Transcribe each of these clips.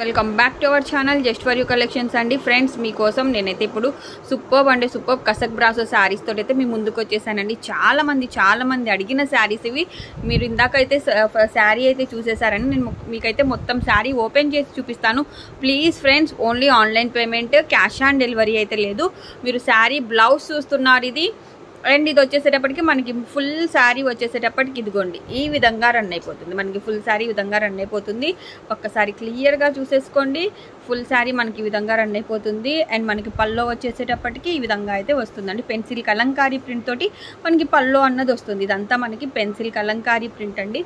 welcome back to our channel just for you collections అండి friends మీకోసం నేనైతే ఇప్పుడు సూపర్ అంటే సూపర్ కసక్ బ్రాసో శారీస్ తోటి అయితే మీ ముందుకు వచ్చేసానండి చాలామంది చాలామంది అడిగిన శారీస్ ఇవి మీరు ఇందాకైతే శారీ అయితే చూసేసారని నేను మీకైతే మొత్తం శారీ ఓపెన్ చేసి చూపిస్తాను please friends only online payment cash on delivery అయితే లేదు మీరు శారీ బ్లౌజ్ చూస్తున్నారు ఇది అండ్ ఇది వచ్చేసేటప్పటికి మనకి ఫుల్ శారీ వచ్చేసేటప్పటికి ఇదిగోండి ఈ విధంగా రన్ అయిపోతుంది మనకి ఫుల్ శారీ విధంగా రన్ అయిపోతుంది ఒక్కసారి క్లియర్గా చూసేసుకోండి ఫుల్ శారీ మనకి ఈ విధంగా రన్ అయిపోతుంది అండ్ మనకి పల్లో వచ్చేసేటప్పటికి ఈ విధంగా అయితే వస్తుందండి పెన్సిల్ కలంకారీ ప్రింట్ తోటి మనకి పల్లో అన్నది వస్తుంది ఇదంతా మనకి పెన్సిల్ కలంకారీ ప్రింట్ అండి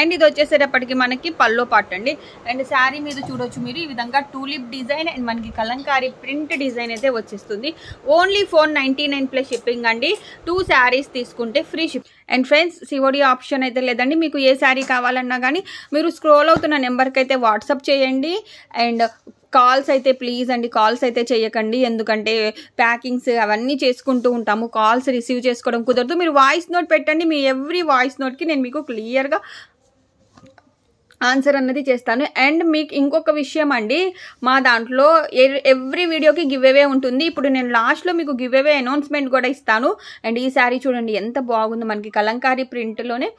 అండ్ ఇది వచ్చేసేటప్పటికి మనకి పల్లో పార్ట్ అండి అండ్ శారీ మీద చూడొచ్చు మీరు ఈ విధంగా టూలిప్ డిజైన్ అండ్ మనకి కలంకారీ ప్రింట్ డిజైన్ అయితే వచ్చేస్తుంది only four ninety nine plus shipping అండి టూ శారీస్ తీసుకుంటే free ship and friends COD option అయితే లేదండి మీకు ఏ శారీ కావాలన్నా కానీ మీరు స్క్రోల్ అవుతున్న నెంబర్కి అయితే వాట్సాప్ చేయండి అండ్ కాల్స్ అయితే ప్లీజ్ అండి కాల్స్ అయితే చేయకండి ఎందుకంటే ప్యాకింగ్స్ అవన్నీ చేసుకుంటూ ఉంటాము కాల్స్ రిసీవ్ చేసుకోవడం కుదరదు మీరు వాయిస్ నోట్ పెట్టండి మీ ఎవ్రీ వాయిస్ నోట్కి నేను మీకు క్లియర్గా ఆన్సర్ అన్నది చేస్తాను అండ్ మీకు ఇంకొక విషయం అండి మా దాంట్లో ఎవ్రీ వీడియోకి గివ్ అవే ఉంటుంది ఇప్పుడు నేను లాస్ట్లో మీకు గివ్ అవే అనౌన్స్మెంట్ కూడా ఇస్తాను అండ్ ఈ శారీ చూడండి ఎంత బాగుంది మనకి కలంకారీ ప్రింట్లోనే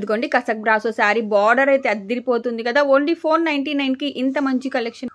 ఇదిగోండి కసక్ బ్రాసో శారీ బార్డర్ అయితే అద్దిరిపోతుంది కదా ఓన్లీ ఫోర్ నైంటీ నైన్కి ఇంత మంచి కలెక్షన్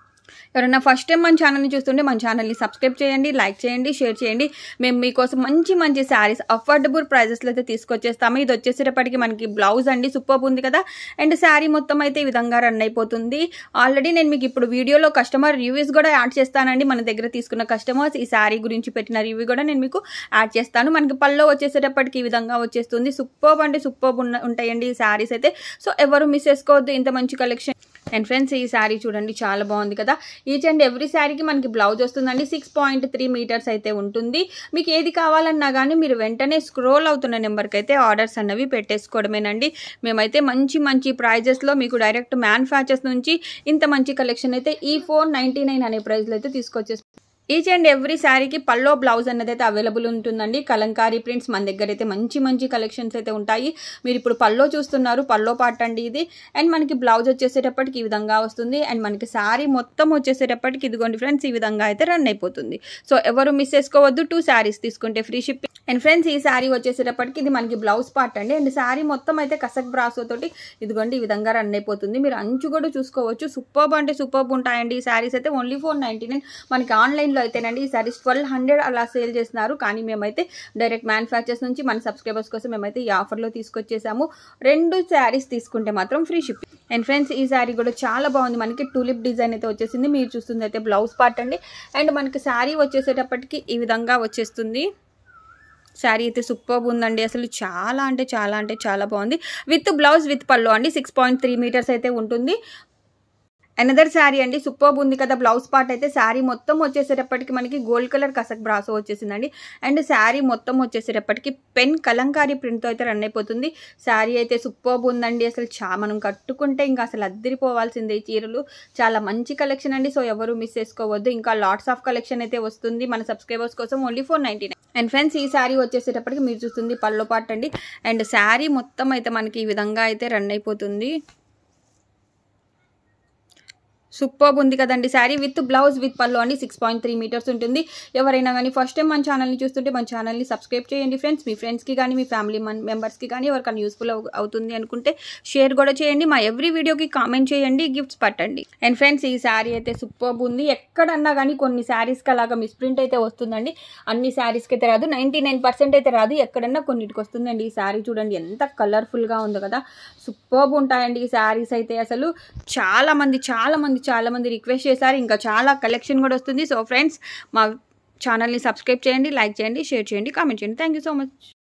ఎవరైనా ఫస్ట్ టైం మన ఛానల్ని చూస్తుంటే మన ఛానల్ని సబ్స్క్రైబ్ చేయండి లైక్ చేయండి షేర్ చేయండి మేము మీకోసం మంచి మంచి శారీస్ అఫోర్డబుల్ ప్రైజెస్లో అయితే తీసుకొచ్చేస్తాము ఇది వచ్చేసేటప్పటికి మనకి బ్లౌజ్ అండి సూపర్ ఉంది కదా అండ్ శారీ మొత్తం అయితే ఈ విధంగా రన్ అయిపోతుంది ఆల్రెడీ నేను మీకు ఇప్పుడు వీడియోలో కస్టమర్ రివ్యూస్ కూడా యాడ్ చేస్తానండి మన దగ్గర తీసుకున్న కస్టమర్స్ ఈ శారీ గురించి పెట్టిన రివ్యూ కూడా నేను మీకు యాడ్ చేస్తాను మనకి పల్లో వచ్చేసేటప్పటికి ఈ విధంగా వచ్చేస్తుంది సూపర్ అండి సూపర్ ఉంటాయండి ఈ శారీస్ అయితే సో ఎవరు మిస్ చేసుకోవద్దు ఇంత మంచి కలెక్షన్ అండ్ ఫ్రెండ్స్ ఈ శారీ చూడండి చాలా బాగుంది కదా ఈచ్ అండ్ ఎవ్రీ శారీకి మనకి బ్లౌజ్ వస్తుందండి సిక్స్ పాయింట్ త్రీ మీటర్స్ అయితే ఉంటుంది మీకు ఏది కావాలన్నా కానీ మీరు వెంటనే స్క్రోల్ అవుతున్న నెంబర్కి అయితే ఆర్డర్స్ అన్నవి పెట్టేసుకోవడమేనండి మేమైతే మంచి మంచి ప్రైజెస్లో మీకు డైరెక్ట్ మ్యానుఫ్యాక్చర్స్ నుంచి ఇంత మంచి కలెక్షన్ అయితే ఈ ఫోర్ నైంటీ అనే ప్రైజ్లో అయితే తీసుకొచ్చేస్తాం ఈచ్ అండ్ ఎవ్రీ శారీకి పల్లో బ్లౌజ్ అన్నది అయితే అవైలబుల్ ఉంటుందండి కలంకారీ ప్రింట్స్ మన దగ్గర అయితే మంచి మంచి కలెక్షన్స్ అయితే ఉంటాయి మీరు ఇప్పుడు పల్లో చూస్తున్నారు పల్లో పాట అండి ఇది అండ్ మనకి బ్లౌజ్ వచ్చేసేటప్పటికి ఈ విధంగా వస్తుంది అండ్ మనకి శారీ మొత్తం వచ్చేసేటప్పటికి ఇదిగోండి ఫ్రెండ్స్ ఈ విధంగా అయితే రన్ అయిపోతుంది సో ఎవరు మిస్ చేసుకోవద్దు టూ శారీస్ తీసుకుంటే ఫ్రీ షిప్పింగ్ అండ్ ఫ్రెండ్స్ ఈ శారీ వచ్చేసేటప్పటికి ఇది మనకి బ్లౌజ్ పార్ట్ అండి అండ్ శారీ మొత్తం అయితే కసక్ బ్రాస్ తోటి ఇదిగోండి ఈ విధంగా రన్ అయిపోతుంది మీరు అంచు కూడా చూసుకోవచ్చు సూపర్ అంటే సూపర్ ఉంటాయండి ఈ శారీస్ అయితే ఓన్లీ ఫోర్ నైంటీ నైన్ మనకి ఆన్లైన్లో అయితేనండి ఈ శారీస్ ట్వెల్వ్ హండ్రెడ్ అలా సేల్ చేస్తున్నారు కానీ మేమైతే డైరెక్ట్ మ్యానుఫ్యాక్చర్స్ నుంచి మన సబ్స్క్రైబర్స్ కోసం మేమైతే ఈ ఆఫర్లో తీసుకొచ్చేసాము రెండు శారీస్ తీసుకుంటే మాత్రం ఫ్రీ షిప్ అండ్ ఫ్రెండ్స్ ఈ శారీ కూడా చాలా బాగుంది మనకి టూలిప్ డిజైన్ అయితే వచ్చేసింది మీరు చూస్తుంది అయితే బ్లౌజ్ పార్ట్ అండి అండ్ మనకి శారీ వచ్చేసేటప్పటికి ఈ విధంగా వచ్చేస్తుంది శారీ అయితే సూపర్ ఉందండి అసలు చాలా అంటే చాలా అంటే చాలా బాగుంది విత్ బ్లౌజ్ విత్ పళ్ళు అండి సిక్స్ పాయింట్ త్రీ మీటర్స్ అయితే ఉంటుంది అనదర్ శారీ అండి సూపర్బ్ ఉంది కదా బ్లౌజ్ పార్ట్ అయితే శారీ మొత్తం వచ్చేసేటప్పటికి మనకి గోల్డ్ కలర్ కసక్ బ్రాసో వచ్చేసిందండి అండ్ శారీ మొత్తం వచ్చేసేటప్పటికి పెన్ కలంకారీ ప్రింట్తో అయితే రన్ అయిపోతుంది శారీ అయితే సూపర్బ్ ఉందండి అసలు చా మనం కట్టుకుంటే ఇంకా అసలు అద్దరిపోవాల్సిందే ఈ చీరలు చాలా మంచి కలెక్షన్ అండి సో ఎవరు మిస్ చేసుకోవద్దు ఇంకా లాట్స్ ఆఫ్ కలెక్షన్ అయితే వస్తుంది మన సబ్స్క్రైబర్స్ కోసం ఓన్లీ ఫోర్ అండ్ ఫ్రెండ్స్ ఈ శారీ వచ్చేసేటప్పటికి మీరు చూస్తుంది పళ్ళు పార్ట్ అండి అండ్ శారీ మొత్తం అయితే మనకి ఈ విధంగా అయితే రన్ అయిపోతుంది సూపర్బ్ ఉంది కదండి sari with blouse with pallu అండి సిక్స్ పాయింట్ త్రీ మీటర్స్ ఉంటుంది ఎవరైనా కానీ ఫస్ట్ టైం మన ఛానల్ని చూస్తుంటే మన ఛానల్ని సబ్స్క్రైబ్ చేయండి ఫ్రెండ్స్ మీ ఫ్రెండ్స్కి కానీ మీ ఫ్యామిలీ మెంబర్స్కి కానీ ఎవరికైనా యూస్ఫుల్ అవుతుంది అనుకుంటే షేర్ కూడా చేయండి మా ఎవ్రీ వీడియోకి కామెంట్ చేయండి గిఫ్ట్స్ పట్టండి అండ్ ఫ్రెండ్స్ ఈ శారీ అయితే సూపర్బ్ ఉంది ఎక్కడన్నా కానీ కొన్ని శారీస్కి అలాగా మిస్ప్రింట్ అయితే వస్తుందండి అన్ని శారీస్కి అయితే రాదు నైంటీ అయితే రాదు ఎక్కడన్నా కొన్నిటికి వస్తుందండి ఈ శారీ చూడండి ఎంత కలర్ఫుల్గా ఉందో కదా సూపర్బ్ ఉంటాయండి ఈ శారీస్ అయితే అసలు చాలామంది చాలామంది చాలామంది రిక్వెస్ట్ చేశారు ఇంకా చాలా కలెక్షన్ కూడా వస్తుంది సో ఫ్రెండ్స్ మా ఛానల్ని సబ్స్క్రైబ్ చేయండి లైక్ చేయండి షేర్ చేయండి కామెంట్ చేయండి థ్యాంక్ సో మచ్